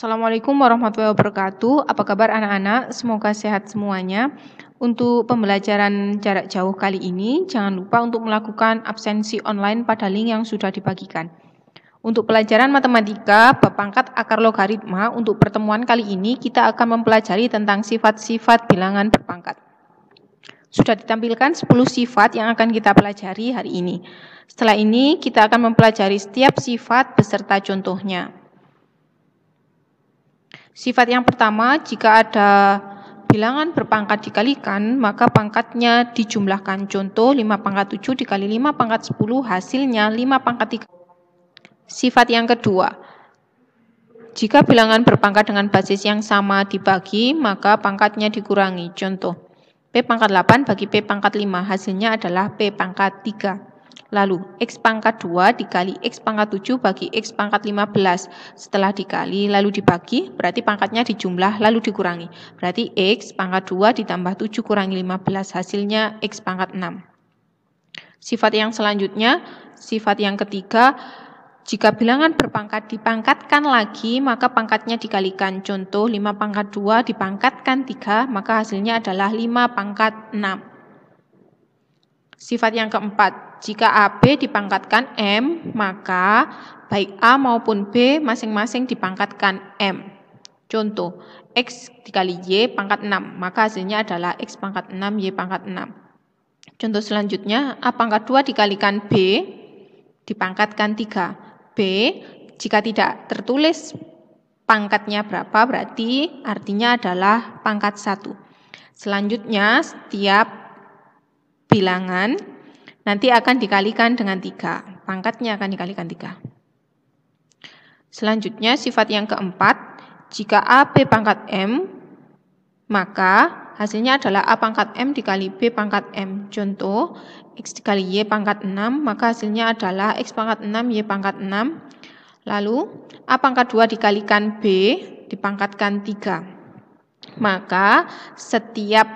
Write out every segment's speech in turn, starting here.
Assalamualaikum warahmatullahi wabarakatuh. Apa kabar anak-anak? Semoga sehat semuanya. Untuk pembelajaran jarak jauh kali ini, jangan lupa untuk melakukan absensi online pada link yang sudah dibagikan. Untuk pelajaran matematika, pangkat akar logaritma, untuk pertemuan kali ini kita akan mempelajari tentang sifat-sifat bilangan berpangkat. Sudah ditampilkan 10 sifat yang akan kita pelajari hari ini. Setelah ini, kita akan mempelajari setiap sifat beserta contohnya. Sifat yang pertama, jika ada bilangan berpangkat dikalikan, maka pangkatnya dijumlahkan. Contoh 5 pangkat 7 dikali 5 pangkat 10, hasilnya 5 pangkat 3. Sifat yang kedua, jika bilangan berpangkat dengan basis yang sama dibagi, maka pangkatnya dikurangi. Contoh, P pangkat 8 bagi P pangkat 5, hasilnya adalah P pangkat 3. Lalu, X pangkat 2 dikali X pangkat 7 bagi X pangkat 15. Setelah dikali, lalu dibagi, berarti pangkatnya dijumlah, lalu dikurangi. Berarti X pangkat 2 ditambah 7 kurangi 15, hasilnya X pangkat 6. Sifat yang selanjutnya, sifat yang ketiga, jika bilangan berpangkat dipangkatkan lagi, maka pangkatnya dikalikan. Contoh, 5 pangkat 2 dipangkatkan 3, maka hasilnya adalah 5 pangkat 6. Sifat yang keempat, jika AB dipangkatkan M, maka baik A maupun B masing-masing dipangkatkan M. Contoh, X dikali Y pangkat 6, maka hasilnya adalah X pangkat 6, Y pangkat 6. Contoh selanjutnya, A pangkat 2 dikalikan B dipangkatkan 3. B, jika tidak tertulis pangkatnya berapa, berarti artinya adalah pangkat 1. Selanjutnya, setiap bilangan nanti akan dikalikan dengan tiga. Pangkatnya akan dikalikan tiga. Selanjutnya sifat yang keempat, jika a b pangkat M, maka hasilnya adalah A pangkat M dikali B pangkat M. Contoh, X dikali Y pangkat 6, maka hasilnya adalah X pangkat 6, Y pangkat 6. Lalu, A pangkat 2 dikalikan B dipangkatkan 3. Maka, setiap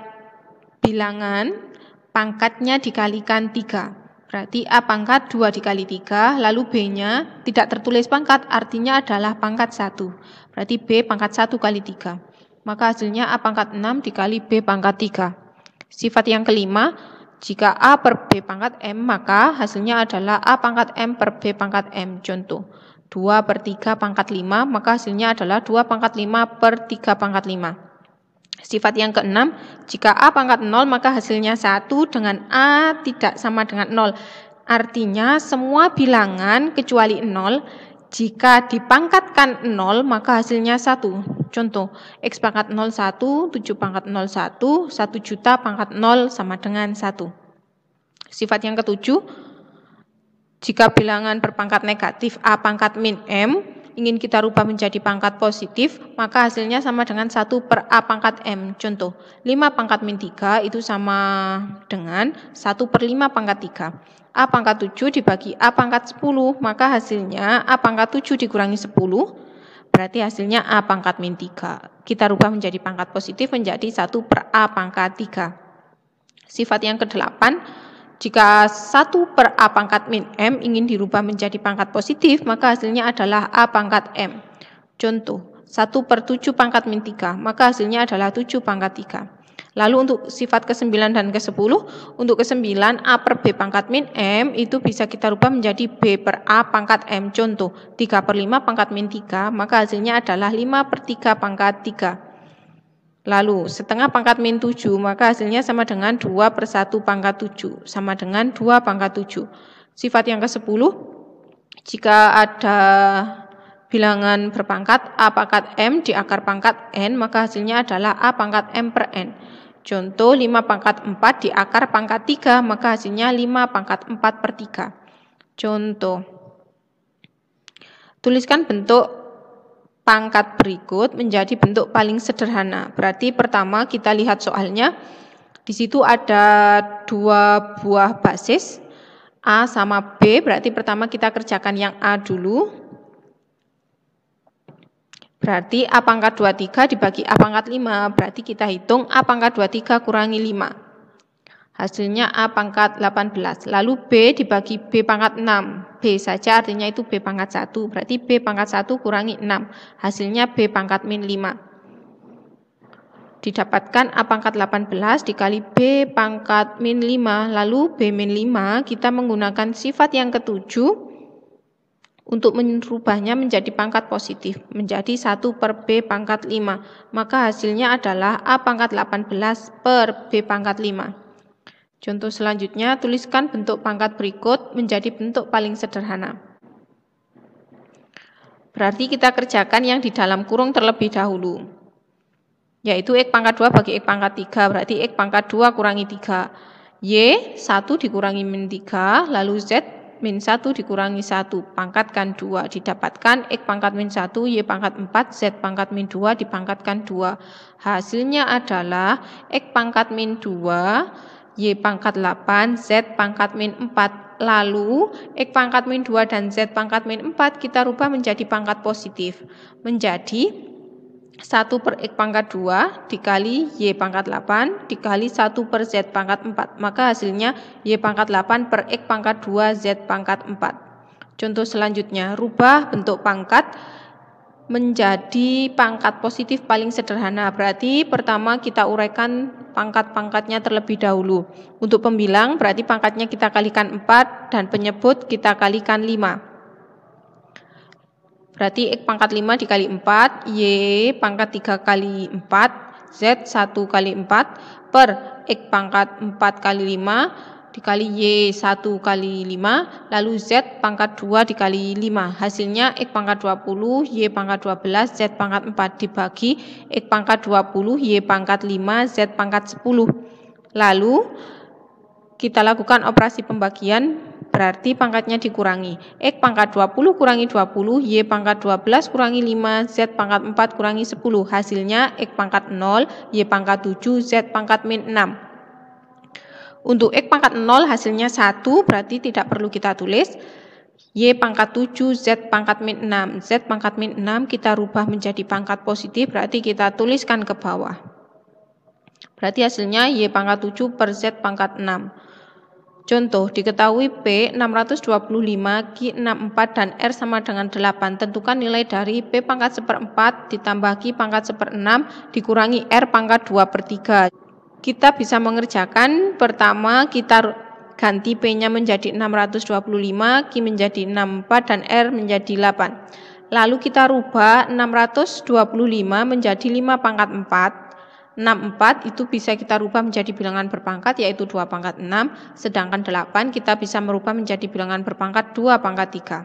bilangan pangkatnya dikalikan 3. Berarti A pangkat 2 dikali 3, lalu B-nya tidak tertulis pangkat, artinya adalah pangkat 1. Berarti B pangkat 1 kali 3. Maka hasilnya A pangkat 6 dikali B pangkat 3. Sifat yang kelima, jika A per B pangkat M, maka hasilnya adalah A pangkat M per B pangkat M. Contoh, 2 per 3 pangkat 5, maka hasilnya adalah 2 pangkat 5 per 3 pangkat 5. Sifat yang keenam, jika A pangkat 0 maka hasilnya 1 dengan A tidak sama dengan 0. Artinya semua bilangan kecuali 0 jika dipangkatkan 0 maka hasilnya 1. Contoh, X pangkat 0 1, 7 pangkat 0 1, 1 juta pangkat 0 sama dengan 1. Sifat yang ketujuh, jika bilangan berpangkat negatif A pangkat min M ingin kita rubah menjadi pangkat positif, maka hasilnya sama dengan 1 per A pangkat M. Contoh, 5 pangkat min 3 itu sama dengan 1 per 5 pangkat 3. A pangkat 7 dibagi A pangkat 10, maka hasilnya A pangkat 7 dikurangi 10, berarti hasilnya A pangkat min 3. Kita rubah menjadi pangkat positif menjadi 1 per A pangkat 3. Sifat yang kedelapan, 8 jika satu per A pangkat min M ingin dirubah menjadi pangkat positif, maka hasilnya adalah A pangkat M. Contoh, 1 per 7 pangkat min 3, maka hasilnya adalah 7 pangkat 3. Lalu untuk sifat ke-9 dan ke-10, untuk ke-9 A per B pangkat min M itu bisa kita rubah menjadi B per A pangkat M. Contoh, 3 per 5 pangkat min 3, maka hasilnya adalah 5 per 3 pangkat 3. Lalu setengah pangkat min 7 maka hasilnya sama dengan 2 per 1 pangkat 7 sama dengan 2 pangkat 7. Sifat yang ke-10 jika ada bilangan berpangkat A pangkat M di akar pangkat N maka hasilnya adalah A pangkat M per N. Contoh 5 pangkat 4 di akar pangkat 3 maka hasilnya 5 pangkat 4 per 3. Contoh Tuliskan bentuk pangkat berikut menjadi bentuk paling sederhana. Berarti pertama kita lihat soalnya, di situ ada dua buah basis, A sama B, berarti pertama kita kerjakan yang A dulu. Berarti A pangkat 23 dibagi A pangkat 5, berarti kita hitung A pangkat 23 kurangi 5. Hasilnya A pangkat 18. Lalu B dibagi B pangkat 6. B saja artinya itu B pangkat 1. Berarti B pangkat 1 kurangi 6. Hasilnya B pangkat min 5. Didapatkan A pangkat 18 dikali B pangkat min 5. Lalu B min 5 kita menggunakan sifat yang ketujuh untuk merubahnya menjadi pangkat positif, menjadi 1 per B pangkat 5. Maka hasilnya adalah A pangkat 18 per B pangkat 5. Contoh selanjutnya, tuliskan bentuk pangkat berikut menjadi bentuk paling sederhana. Berarti kita kerjakan yang di dalam kurung terlebih dahulu. Yaitu X pangkat 2 bagi X pangkat 3, berarti X pangkat 2 kurangi 3. Y 1 dikurangi min 3, lalu Z min 1 dikurangi 1, pangkatkan 2, didapatkan X pangkat min 1, Y pangkat 4, Z pangkat min 2, dipangkatkan 2. Hasilnya adalah X pangkat min 2, Y pangkat 8, Z pangkat min 4. Lalu, X pangkat min 2 dan Z pangkat min 4 kita rubah menjadi pangkat positif. Menjadi 1 per X pangkat 2 dikali Y pangkat 8 dikali 1 per Z pangkat 4. Maka hasilnya Y pangkat 8 per X pangkat 2 Z pangkat 4. Contoh selanjutnya, rubah bentuk pangkat menjadi pangkat positif paling sederhana. Berarti pertama kita uraikan pangkat-pangkatnya terlebih dahulu. Untuk pembilang berarti pangkatnya kita kalikan 4 dan penyebut kita kalikan 5. Berarti X pangkat 5 dikali 4, Y pangkat 3 kali 4, Z 1 kali 4 per X pangkat 4 kali 5 dikali Y 1 kali 5, lalu Z pangkat 2 dikali 5. Hasilnya X pangkat 20, Y pangkat 12, Z pangkat 4 dibagi X pangkat 20, Y pangkat 5, Z pangkat 10. Lalu kita lakukan operasi pembagian berarti pangkatnya dikurangi. X pangkat 20 kurangi 20, Y pangkat 12 kurangi 5, Z pangkat 4 kurangi 10. Hasilnya X pangkat 0, Y pangkat 7, Z pangkat min 6. Untuk X pangkat 0 hasilnya 1 berarti tidak perlu kita tulis. Y pangkat 7, Z pangkat min 6. Z pangkat min 6 kita rubah menjadi pangkat positif berarti kita tuliskan ke bawah. Berarti hasilnya Y pangkat 7 per Z pangkat 6. Contoh, diketahui P 625, Q 64, dan R sama dengan 8. Tentukan nilai dari P pangkat 1 4 ditambah Q pangkat 1 6 dikurangi R pangkat 2 per 3 kita bisa mengerjakan pertama kita ganti P-nya menjadi 625, Q menjadi 64 dan R menjadi 8. Lalu kita rubah 625 menjadi 5 pangkat 4. 64 itu bisa kita rubah menjadi bilangan berpangkat yaitu 2 pangkat 6, sedangkan 8 kita bisa merubah menjadi bilangan berpangkat 2 pangkat 3.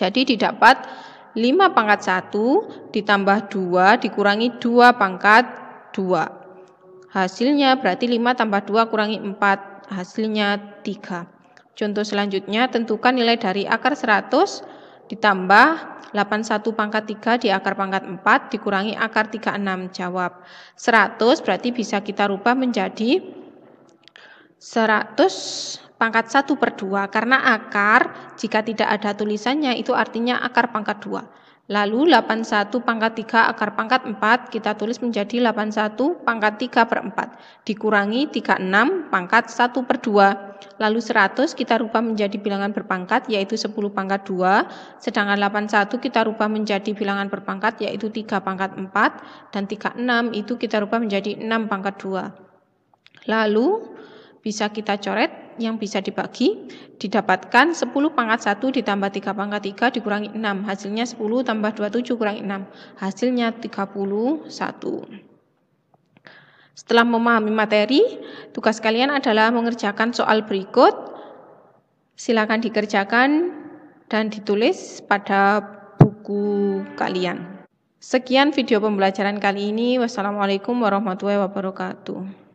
Jadi didapat 5 pangkat 1 ditambah 2 dikurangi 2 pangkat 2. Hasilnya berarti 5 tambah 2 kurangi 4, hasilnya 3. Contoh selanjutnya, tentukan nilai dari akar 100 ditambah 81 pangkat 3 di akar pangkat 4 dikurangi akar 36. Jawab 100 berarti bisa kita rubah menjadi 100 pangkat 1 per 2 karena akar jika tidak ada tulisannya itu artinya akar pangkat 2. Lalu 81 pangkat 3 akar pangkat 4 kita tulis menjadi 81 pangkat 3 per 4 dikurangi 36 pangkat 1 per 2. Lalu 100 kita rubah menjadi bilangan berpangkat yaitu 10 pangkat 2 sedangkan 81 kita rubah menjadi bilangan berpangkat yaitu 3 pangkat 4 dan 36 itu kita rubah menjadi 6 pangkat 2. Lalu bisa kita coret yang bisa dibagi didapatkan 10 pangkat 1 ditambah 3 pangkat 3 dikurangi 6 hasilnya 10 tambah 27 kurangi 6 hasilnya 31 setelah memahami materi tugas kalian adalah mengerjakan soal berikut silakan dikerjakan dan ditulis pada buku kalian Sekian video pembelajaran kali ini. Wassalamualaikum warahmatullahi wabarakatuh.